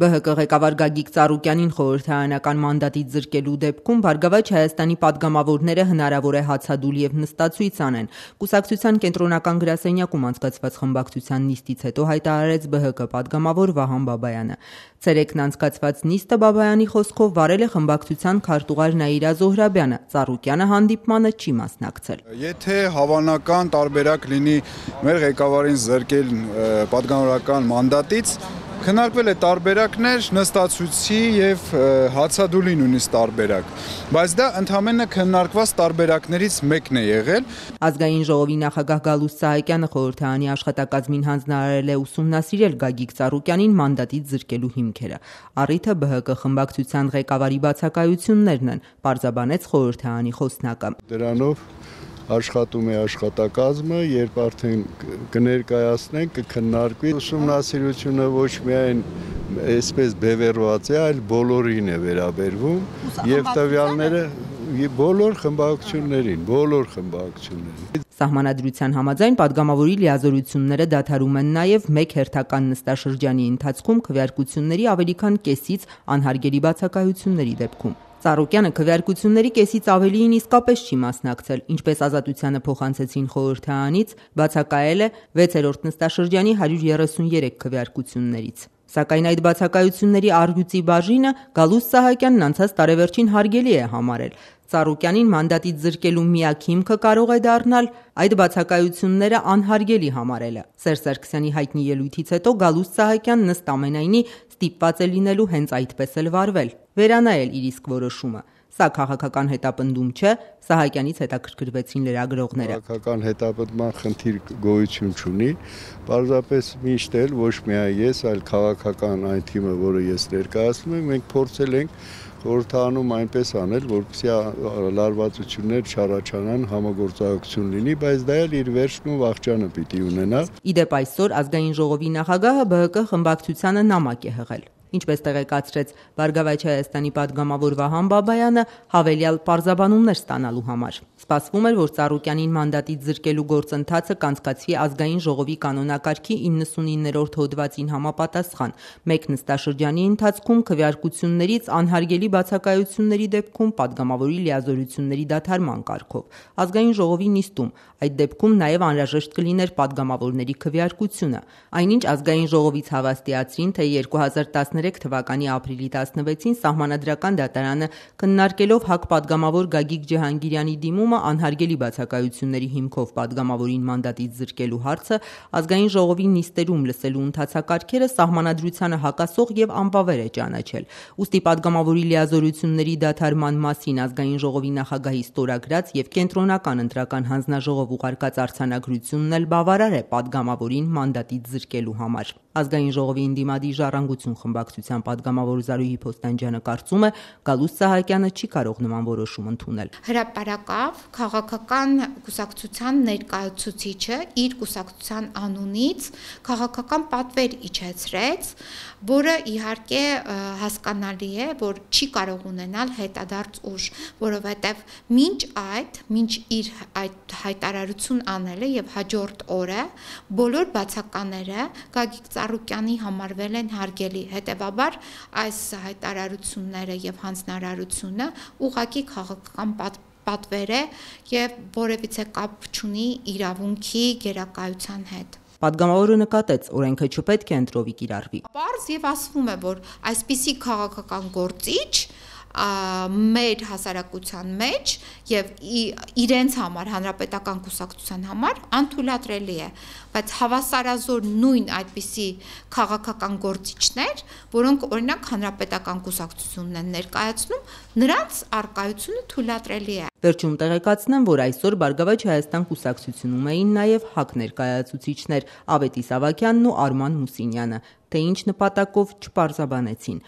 ԲՀԿ ղեկավար Գագիկ Ծառուկյանին խորհրդարանական մանդատից զրկելու դեպքում «Բարգավաճ Հայաստանի» պատգամավորները հնարավոր է հացադուլ և նստացույց անեն։ Կուսակցության կենտրոնական գրասենյակում անցկացված խմբակցության նիստից հետո հայտարարեց ԲՀԿ պատգամավոր Վահան Բաբայանը։ Ցերեկն անցկացված նիստը, Բաբայանի խոսքով, վարել է խմբակցության քարտուղար Նաիրա Զոհրաբյանը։ Ծառուկյանը հանդիպմանը չի մասնակցել։ Եթե հավանական տարբերակ լինի մեր ղեկավարին զրկել պատգամավորական մանդատից, Քննարկվել է տարբերակներ, նստացույցի եւ հացադուլի նույնիսկ տարբերակ, բայց դա ընդհանրապես քննարկված տարբերակներից մեկն է եղել։ Ազգային ժողովի նախագահ Գալուս Սահակյանը խորհրդարանի աշխատակազմին հանձնարարել է ուսումնասիրել Գագիկ Ծառուկյանին մանդատից զրկելու հիմքերը։ Առիթը ԲՀԿ խմբակցության ղեկավարի բացակայություններն են, պարզաբանեց խորհրդարանի խոսնակը։ Դրանով աշխատում է աշխատակազմը, երբ արդեն կներկայացնենք, կքննարկվի ուսումնասիրությունը ոչ միայն այսպես բևեռված է, այլ բոլորին է վերաբերվում եւ տվյալները բոլոր խմբակցություններին, բոլոր խմբակցություններին։ Սահմանադրության համաձայն падգամավորի լիազորությունները դադարում են նաև մեկ հերթական նստաշրջանի ընթացքում քվեարկությունների ավելի քան կեսից անհարգելի բացակայությունների դեպքում։ Սառոկյանը քվեարկությունների կեսից ավելիին իսկապես չի մասնակցել, ինչպես Ազատությանը փոխանցեցին խորհրդարանից, բացակայել է 6-րդ նստաշրջանի 133 քվեարկություններից։ Սակայն այդ բացակայությունների առյուծի բաժինը Գալուս Սահակյանն անցած տարեվերջին հարգելի է համարել։ Ծառուկյանին մանդատից զրկելու միակ հիմքը կարող է դառնալ այդ բացակայությունները անհարգելի համարելը։ Սերժ Սարգսյանի հայտնի ելույթից հետո Գալուս Սահակյանն ըստ ամենայնի ստիպված է լինելու հենց այդպես էլ վարվել վերանա էլ իր իսկ որոշումը։ Սա քաղաքական հետապնդում չէ, Սահակյանից հետաքրքրվեցին լրագրողները։ Քաղաքական հետապնդման խնդիր գոյություն չունի, պարզապես միշտ էլ ոչ միայն ես, այլ քաղաքական այն թիմը, որը ես ներկայացնում եմ, մենք փորձել ենք խորհրդանում այնպես անել, որպեսզի լարվածություններ չառաջանան, համագործակցություն լինի, բայց դա էլ իր վերջն ու վաղճանը պիտի ունենա։ Իդեպ այսօր ազգային ժողովի նախագահը ԲՀԿ խմբակցությանը նամակ է հղել։ Ինչպես տեղեկացրեց Բարգավաճ Հայաստանի падգամավոր Վահան Բաբայանը, հավելյալ պարզաբանումներ ստանալու համար։ Սպասվում էր, որ Ծառուկյանին մանդատից զրկելու գործընթացը կանցկացվի Ազգային ժողովի կանոնակարգի 99-րդ հոդվածին համապատասխան։ Մեկ նստաշրջանի ընթացքում քվեարկություններից անհարգելի բացակայությունների դեպքում падգամավորի լիազորությունների դադարման կարգով։ Ազգային ժողովի նիստում այդ դեպքում նաև անհրաժեշտ կլիներ падգամավորների քվեարկությունը։ Այնինչ ազգային ժողովից հավաստիացրին, թե 2010 2013 թվականի ապրիլի 16-ին Սահմանադրական դատարանը քննարկելով ՀԱԿ պատգամավոր Գագիկ Ջհանգիրյանի դիմումը անհարգելի բացակայությունների հիմքով պատգամավորին մանդատից զրկելու հարցը Ազգային ժողովի նիստերում լսելու ընթացակարգերը Սահմանադրությանը հակասող և անբավեր է ճանաչել։ Ուստի պատգամավորի լիազորությունների դադարման մասին Ազգային ժողովի նախագահի ստորագրած և Կենտրոնական ընտրական հանձնաժողով ուղարկած արձանագրությունն էլ բավարար է պատգամավորին մանդատից զրկելու համար։ Ազգային ժողովի ընդդիմադիր «Ժառանգություն» խմբակցության կուսակցության падգամավոր Զարուհի Փոստանջյանը կարծում է, Գալուս Սահակյանը չի կարող նման որոշում ընդունել։ Հրապարակավ քաղաքական կուսակցության ներկայացուցիչը իր կուսակցության անունից քաղաքական պատվեր իջեցրեց, որը իհարկե հասկանալի է, որ չի կարող ունենալ հետադարձ ուժ, որովհետև մինչ այդ, մինչ իր այդ հայտարարություն անելը եւ հաջորդ օրը բոլոր բացականները Գագիկ Ծառուկյանի համարվել են հարգելի, հետեւ Հետևաբար այս հայտարարությունները եւ հանձնարարությունը ուղակի քաղաքական պատմական պատվեր է եւ որևիցե կապ չունի իրավունքի գերակայության հետ։ Պատգամավորը նկատեց, օրենքը չպետք է ընտրովի կիրառվի։ Պարզ եւ ասվում է, որ այսպիսի քաղաքական գործիչ մեր հասարակության մեջ եւ իրենց համար հանրապետական կուսակցության համար անթույլատրելի է բայց հավասարազոր նույն այդպիսի քաղաքական գործիչներ որոնք օրինակ հանրապետական կուսակցությունն են ներկայացնում նրանց արկայությունը թույլատրելի է Վերջում տեղեկացնեմ, որ այսօր Բարգավաճ Հայաստան կուսակցությունում էին նաև հակ ներկայացուցիչներ Ավետիս Ավակյանն ու Արման Մուսինյանը, թե ինչ նպատակով չպարզաբանեցին։